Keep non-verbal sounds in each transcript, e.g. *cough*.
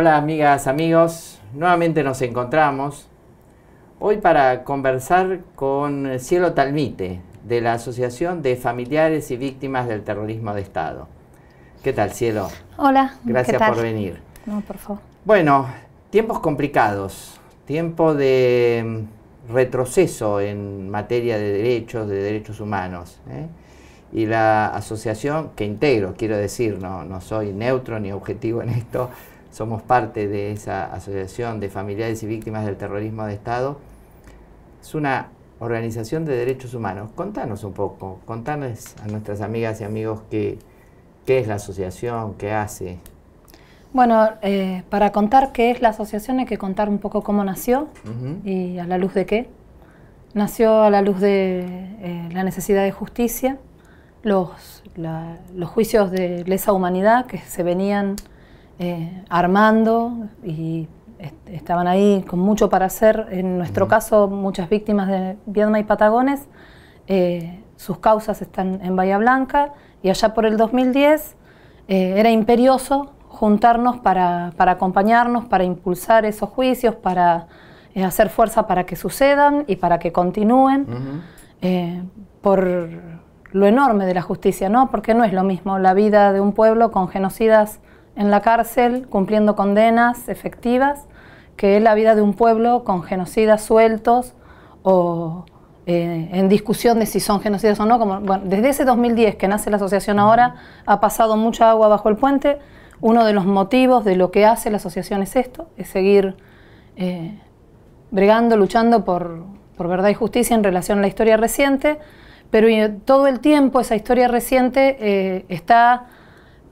Hola amigas, amigos, nuevamente nos encontramos hoy para conversar con Cielo Talmite de la Asociación de Familiares y Víctimas del Terrorismo de Estado. ¿Qué tal, Cielo? Hola. Gracias por venir. No, por favor. Bueno, tiempos complicados, tiempo de mm, retroceso en materia de derechos, de derechos humanos. ¿eh? y la asociación que integro, quiero decir, no, no soy neutro ni objetivo en esto, somos parte de esa asociación de familiares y víctimas del terrorismo de Estado. Es una organización de derechos humanos. Contanos un poco, contanos a nuestras amigas y amigos qué, qué es la asociación, qué hace. Bueno, eh, para contar qué es la asociación hay que contar un poco cómo nació y a la luz de qué. Nació a la luz de eh, la necesidad de justicia, los, los juicios de lesa humanidad que se venían eh, armando y estaban ahí con mucho para hacer. En nuestro caso, muchas víctimas de Viedma y Patagones, eh, sus causas están en Bahía Blanca y allá por el 2010 eh, era imperioso juntarnos para, acompañarnos, para impulsar esos juicios, para hacer fuerza para que sucedan y para que continúen. por lo enorme de la justicia, Porque no es lo mismo la vida de un pueblo con genocidas en la cárcel cumpliendo condenas efectivas, que es la vida de un pueblo con genocidas sueltos o eh, en discusión de si son genocidas o no. Como, bueno, desde ese 2010 que nace la asociación ahora, ha pasado mucha agua bajo el puente. Uno de los motivos de lo que hace la asociación es esto, es seguir eh, bregando, luchando por, por verdad y justicia en relación a la historia reciente, pero eh, todo el tiempo esa historia reciente está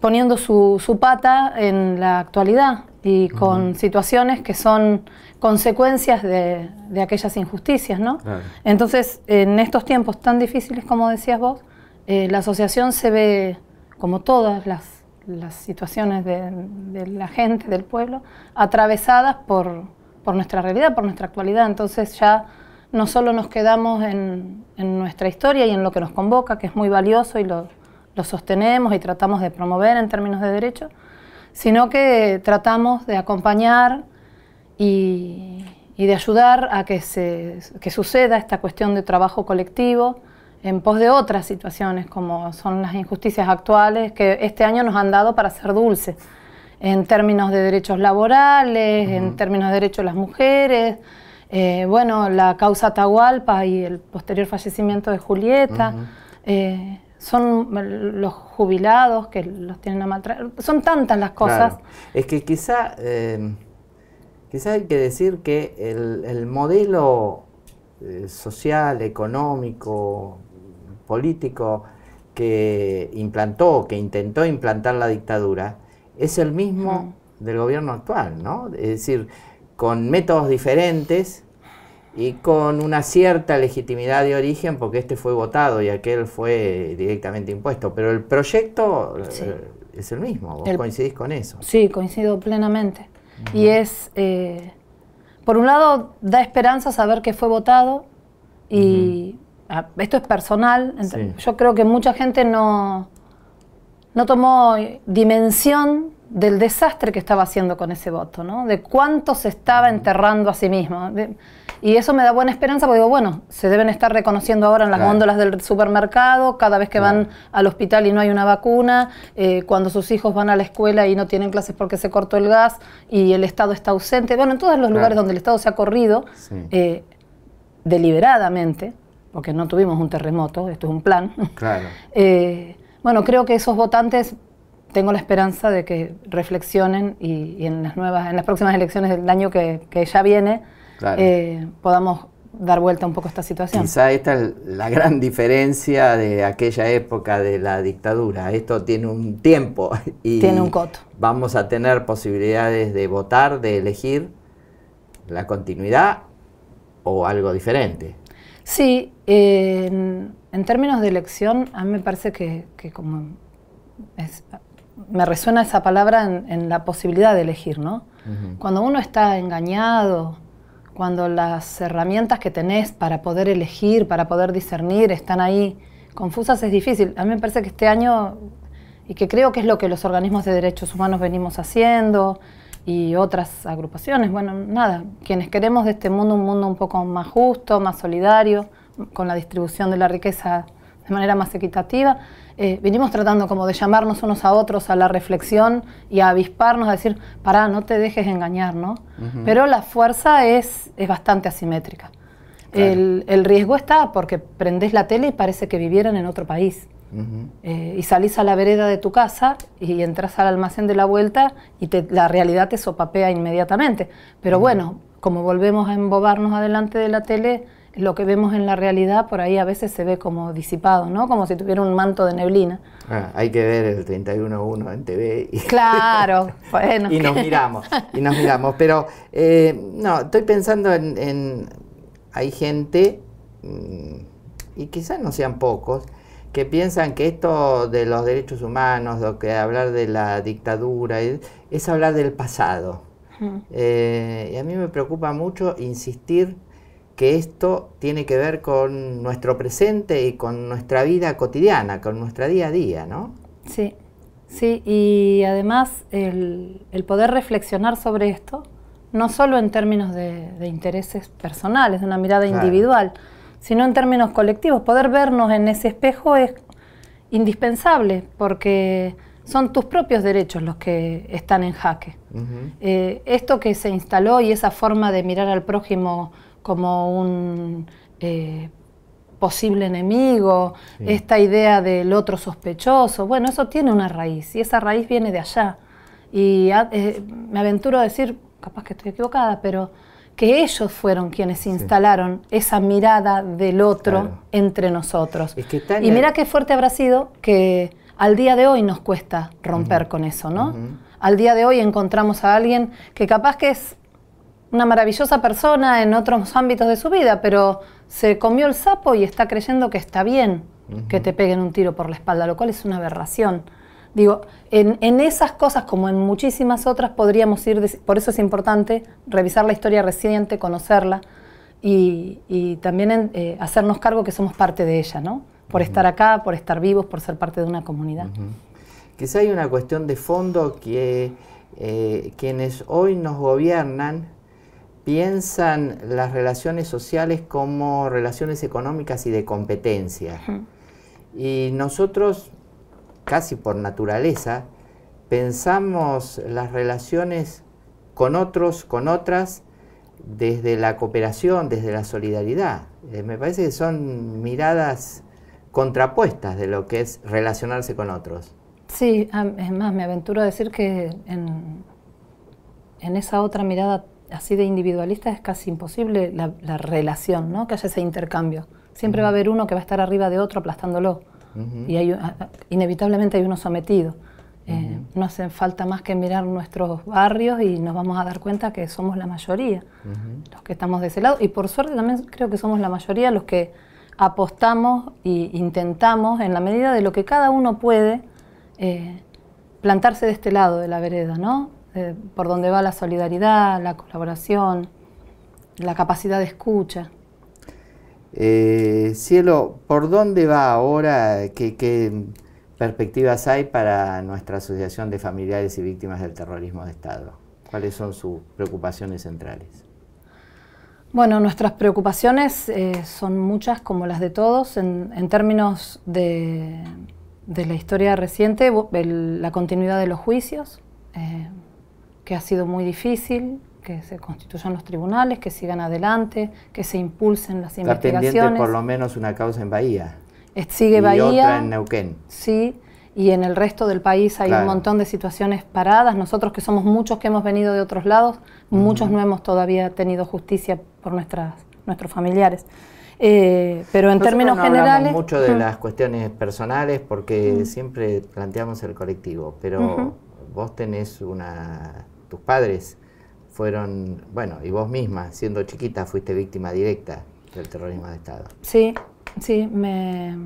poniendo su, su pata en la actualidad y con situaciones que son consecuencias de, aquellas injusticias, ¿no? Entonces, en estos tiempos tan difíciles como decías vos, eh, la asociación se ve, como todas las, situaciones de, la gente, del pueblo, atravesadas por, nuestra realidad, por nuestra actualidad. Entonces ya no solo nos quedamos en, en nuestra historia y en lo que nos convoca, que es muy valioso y lo, lo sostenemos y tratamos de promover en términos de derechos, sino que tratamos de acompañar y, de ayudar a que, se, suceda esta cuestión de trabajo colectivo en pos de otras situaciones como son las injusticias actuales que este año nos han dado para ser dulces en términos de derechos laborales, en términos de derechos de las mujeres, eh, bueno, la causa Tahualpa y el posterior fallecimiento de Julieta son los jubilados que los tienen a maltratar. Son tantas las cosas. Es que eh, quizá, hay que decir que el, modelo eh, social, económico, político que implantó, que intentó implantar la dictadura, es el mismo del gobierno actual, ¿no? Es decir, con métodos diferentes, y con una cierta legitimidad de origen porque este fue votado y aquel fue directamente impuesto, pero el proyecto eh, es el mismo, vos coincidís con eso. Sí, coincido plenamente. Y es, eh, por un lado, da esperanza saber que fue votado y ah, esto es personal, yo creo que mucha gente no, no tomó dimensión del desastre que estaba haciendo con ese voto, ¿no? de cuánto se estaba enterrando a sí mismo. Y eso me da buena esperanza porque digo, bueno, se deben estar reconociendo ahora en las góndolas del supermercado, cada vez que van al hospital y no hay una vacuna, eh, cuando sus hijos van a la escuela y no tienen clases porque se cortó el gas y el Estado está ausente. Bueno, en todos los lugares donde el Estado se ha corrido eh, deliberadamente, porque no tuvimos un terremoto, esto es un plan. *laughs* Eh, bueno, creo que esos votantes tengo la esperanza de que reflexionen y, en las nuevas, en las próximas elecciones del año que ya viene, eh, podamos dar vuelta un poco a esta situación. Quizá esta es la gran diferencia de aquella época de la dictadura. Esto tiene un tiempo y tiene un coto. Vamos a tener posibilidades de votar, de elegir la continuidad o algo diferente. Sí, en, términos de elección, a mí me parece que, como me resuena esa palabra en, la posibilidad de elegir, ¿no? Cuando uno está engañado, cuando las herramientas que tenés para poder elegir, para poder discernir, están ahí confusas, es difícil. A mí me parece que este año, y que creo que es lo que los organismos de derechos humanos venimos haciendo, y otras agrupaciones, bueno, nada, quienes queremos de este mundo un mundo un poco más justo, más solidario, con la distribución de la riqueza de manera más equitativa. Eh, vinimos tratando como de llamarnos unos a otros a la reflexión y a avisparnos, a decir, pará, no te dejes engañar, ¿no? Pero la fuerza es, bastante asimétrica. El, riesgo está porque prendés la tele y parece que vivieran en otro país. Eh, y salís a la vereda de tu casa y entras al almacén de la vuelta y la realidad te sopapea inmediatamente. Pero bueno, como volvemos a embobarnos adelante de la tele, lo que vemos en la realidad por ahí a veces se ve como disipado, ¿no? Como si tuviera un manto de neblina. Ah, hay que ver el 31.1 en TV. Y claro, *laughs* y nos miramos, y nos miramos. Pero eh, no, estoy pensando en, Hay gente, mm, y quizás no sean pocos, que piensan que esto de los derechos humanos, o que hablar de la dictadura, es, hablar del pasado. Eh, y a mí me preocupa mucho insistir que esto tiene que ver con nuestro presente y con nuestra vida cotidiana, con nuestro día a día, ¿no? Sí, sí, y además el, poder reflexionar sobre esto, no solo en términos de, intereses personales, de una mirada individual, sino en términos colectivos. Poder vernos en ese espejo es indispensable porque son tus propios derechos los que están en jaque. Eh, esto que se instaló y esa forma de mirar al prójimo como un eh, posible enemigo, esta idea del otro sospechoso, bueno, eso tiene una raíz y esa raíz viene de allá. Y ah, eh, me aventuro a decir, capaz que estoy equivocada, pero que ellos fueron quienes instalaron esa mirada del otro entre nosotros. y mira qué fuerte habrá sido que al día de hoy nos cuesta romper con eso, ¿no? Al día de hoy encontramos a alguien que capaz que es una maravillosa persona en otros ámbitos de su vida, pero se comió el sapo y está creyendo que está bien que te peguen un tiro por la espalda, lo cual es una aberración. Digo, en, esas cosas, como en muchísimas otras, podríamos ir, por eso es importante revisar la historia reciente, conocerla y, también eh, hacernos cargo que somos parte de ella, ¿no? Por estar acá, por estar vivos, por ser parte de una comunidad. Quizá hay una cuestión de fondo que eh, quienes hoy nos gobiernan piensan las relaciones sociales como relaciones económicas y de competencia. Y nosotros, casi por naturaleza, pensamos las relaciones con otros, con otras, desde la cooperación, desde la solidaridad. Eh, me parece que son miradas contrapuestas de lo que es relacionarse con otros. Sí, es más, me aventuro a decir que en esa otra mirada así de individualista es casi imposible la, relación, ¿no? que haya ese intercambio. Siempre va a haber uno que va a estar arriba de otro aplastándolo. Y inevitablemente hay uno sometido. Eh, no hace falta más que mirar nuestros barrios y nos vamos a dar cuenta que somos la mayoría los que estamos de ese lado. Y por suerte también creo que somos la mayoría los que apostamos e intentamos, en la medida de lo que cada uno puede, eh, plantarse de este lado de la vereda, ¿no? Eh, por dónde va la solidaridad, la colaboración, la capacidad de escucha. Eh, cielo, ¿por dónde va ahora? ¿Qué, perspectivas hay para nuestra Asociación de Familiares y Víctimas del Terrorismo de Estado? ¿Cuáles son sus preocupaciones centrales? Bueno, nuestras preocupaciones eh, son muchas como las de todos. En, términos de, la historia reciente, la continuidad de los juicios que ha sido muy difícil, que se constituyan los tribunales, que sigan adelante, que se impulsen las Está investigaciones. Pendiente por lo menos una causa en Bahía. Es, eh, sigue y otra en Neuquén. Sí, y en el resto del país hay un montón de situaciones paradas. Nosotros que somos muchos que hemos venido de otros lados, muchos no hemos todavía tenido justicia por nuestras, nuestros familiares. Eh, pero en términos términos no generales. mucho de las cuestiones personales porque siempre planteamos el colectivo, pero vos tenés una tus padres fueron, bueno, y vos misma, siendo chiquita, fuiste víctima directa del terrorismo de Estado. Sí, sí, me...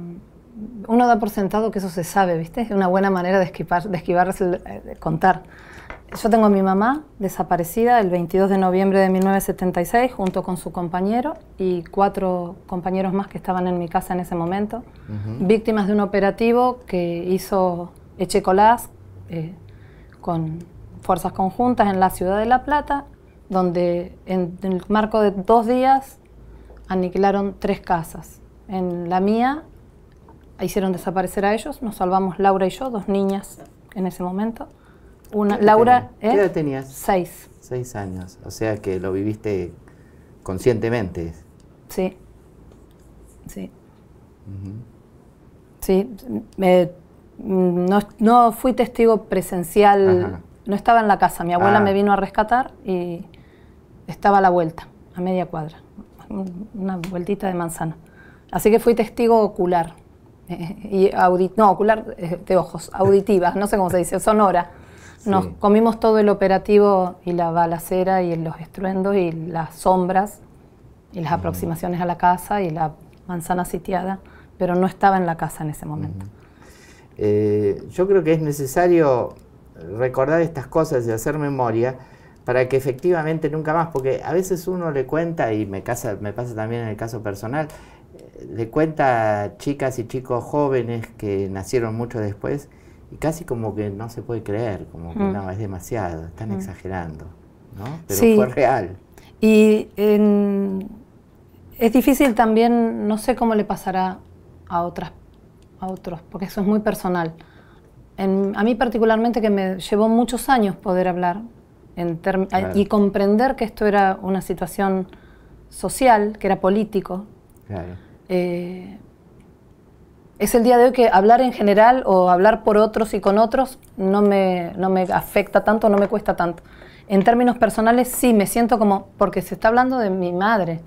uno da por sentado que eso se sabe, ¿viste? Es una buena manera de esquivar, de eh, contar. Yo tengo a mi mamá desaparecida el 22 de noviembre de 1976 junto con su compañero y cuatro compañeros más que estaban en mi casa en ese momento, víctimas de un operativo que hizo Echecolás eh, con fuerzas conjuntas en la ciudad de La Plata, donde en, el marco de dos días aniquilaron tres casas. En la mía hicieron desaparecer a ellos, nos salvamos Laura y yo, dos niñas en ese momento. Una, Laura, ¿Qué edad tenías? Seis. Seis años, o sea que lo viviste conscientemente. Sí, sí. Sí, no, fui testigo presencial no estaba en la casa, mi abuela ah. me vino a rescatar y estaba a la vuelta, a media cuadra, una vueltita de manzana. Así que fui testigo ocular, eh, y no, ocular eh, de ojos, auditiva, no sé cómo se dice, sonora. Nos comimos todo el operativo y la balacera y los estruendos y las sombras y las aproximaciones a la casa y la manzana sitiada, pero no estaba en la casa en ese momento. Eh, yo creo que es necesario recordar estas cosas y hacer memoria para que efectivamente nunca más, porque a veces uno le cuenta, y me, me pasa también en el caso personal, eh, le cuenta a chicas y chicos jóvenes que nacieron mucho después, y casi como que no se puede creer, como que mm. no, es demasiado, están mm. exagerando, ¿no? Pero fue real. Y es difícil también, no sé cómo le pasará a otras, a otros, porque eso es muy personal a mí particularmente que me llevó muchos años poder hablar y comprender que esto era una situación social, que era político. Eh, es el día de hoy que hablar en general o hablar por otros y con otros no me, no me afecta tanto, no me cuesta tanto. En términos personales sí, me siento como, porque se está hablando de mi madre,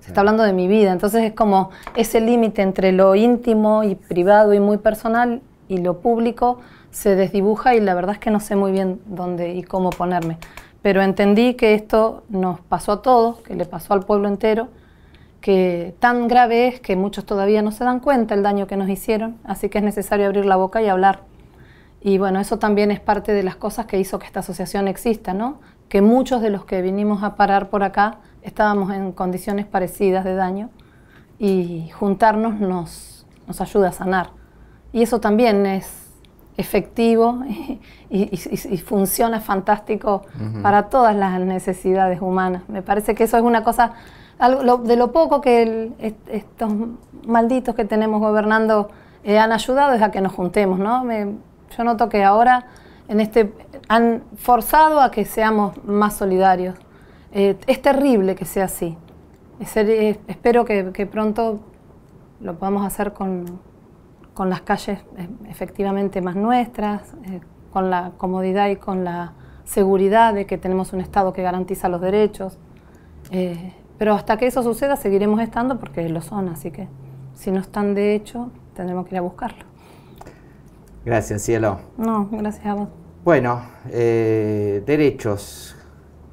se está hablando de mi vida, entonces es como ese límite entre lo íntimo y privado y muy personal y lo público se desdibuja y la verdad es que no sé muy bien dónde y cómo ponerme. Pero entendí que esto nos pasó a todos, que le pasó al pueblo entero, que tan grave es que muchos todavía no se dan cuenta el daño que nos hicieron, así que es necesario abrir la boca y hablar. Y bueno, eso también es parte de las cosas que hizo que esta asociación exista, ¿no? Que muchos de los que vinimos a parar por acá estábamos en condiciones parecidas de daño y juntarnos nos, nos ayuda a sanar. Y eso también es efectivo *laughs* y, funciona fantástico para todas las necesidades humanas. Me parece que eso es una cosa, de lo poco que estos malditos que tenemos gobernando eh, han ayudado es a que nos juntemos, ¿no? yo noto que ahora en este, han forzado a que seamos más solidarios. Eh, es terrible que sea así. espero que pronto lo podamos hacer con, con las calles eh, efectivamente más nuestras, eh, con la comodidad y con la seguridad de que tenemos un Estado que garantiza los derechos. Eh, pero hasta que eso suceda seguiremos estando porque lo son, así que si no están de hecho tendremos que ir a buscarlo. Gracias, cielo. No, gracias a vos. Bueno, derechos,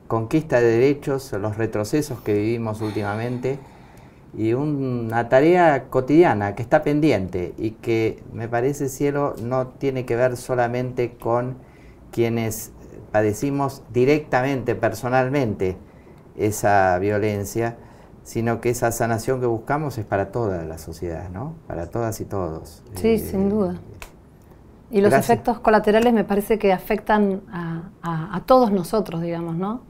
conquista de derechos, los retrocesos que vivimos últimamente y una tarea cotidiana que está pendiente y que me parece, cielo, no tiene que ver solamente con quienes padecimos directamente, personalmente, esa violencia, sino que esa sanación que buscamos es para toda la sociedad, ¿no? Para todas y todos. Sí, eh, sin duda. Y los efectos colaterales me parece que afectan a, a todos nosotros, digamos, ¿no?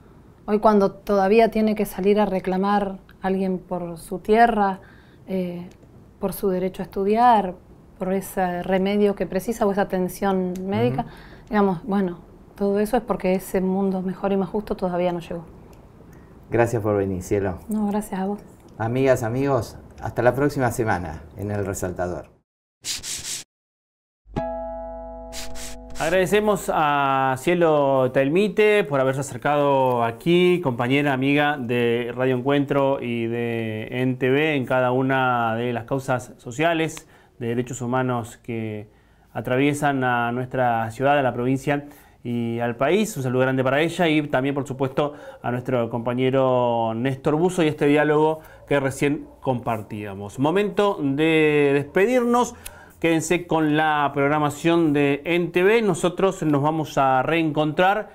Hoy cuando todavía tiene que salir a reclamar alguien por su tierra, eh, por su derecho a estudiar, por ese remedio que precisa o esa atención médica, digamos, bueno, todo eso es porque ese mundo mejor y más justo todavía no llegó. Gracias por venir, cielo. No, gracias a vos. Amigas, amigos, hasta la próxima semana en El Resaltador. Agradecemos a Cielo Telmite por haberse acercado aquí, compañera, amiga de Radio Encuentro y de NTV en cada una de las causas sociales de derechos humanos que atraviesan a nuestra ciudad, a la provincia y al país. Un saludo grande para ella y también, por supuesto, a nuestro compañero Néstor Buzo y este diálogo que recién compartíamos. Momento de despedirnos. Quédense con la programación de NTV. Nosotros nos vamos a reencontrar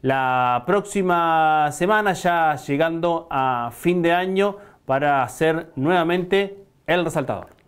la próxima semana, ya llegando a fin de año, para hacer nuevamente el resaltador.